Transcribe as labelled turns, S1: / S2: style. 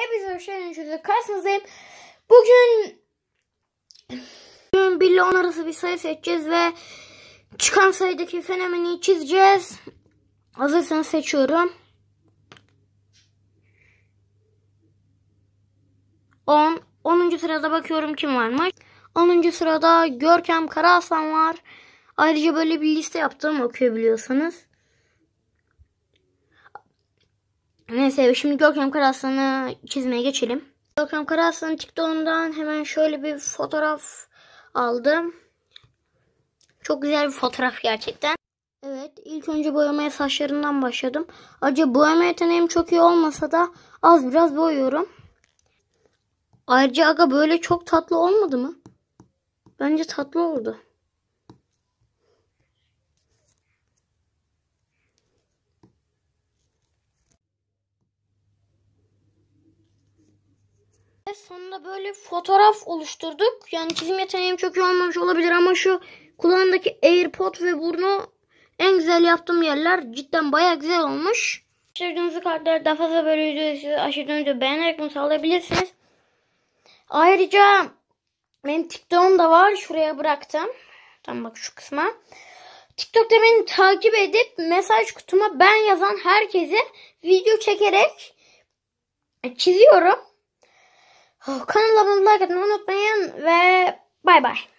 S1: Hepinize hoş geldiniz. Karşınızdayım. Bugün bugün 1 ile arası bir sayı seçeceğiz ve çıkan sayıdaki fenomeni çizeceğiz. Hazırsanız seçiyorum. 10. 10. sırada bakıyorum kim varmış. 10. sırada Görkem Karaaslan var. Ayrıca böyle bir liste yaptım okuyabiliyorsanız. Neyse şimdi Görkem Karaslan'ı çizmeye geçelim. Görkem Karaslan TikTok'undan hemen şöyle bir fotoğraf aldım. Çok güzel bir fotoğraf gerçekten. Evet ilk önce boyamaya saçlarından başladım. Acaba boyama yeteneğim çok iyi olmasa da az biraz boyuyorum. Ayrıca aga böyle çok tatlı olmadı mı? Bence tatlı oldu. sonunda böyle fotoğraf oluşturduk. Yani çizim yeteneğim çok iyi olmamış olabilir ama şu kulağındaki AirPod ve burnu en güzel yaptığım yerler. Cidden baya güzel olmuş. Şırdığınızı kartlar daha fazla böyle videoyu size aşırı beğenerek bunu sağlayabilirsiniz. Ayrıca benim TikTok'um da var. Şuraya bıraktım. Tam bak şu kısma. TikTok'ta beni takip edip mesaj kutuma ben yazan herkese video çekerek çiziyorum. Kanalıma like atmayı unutmayın ve bay bay.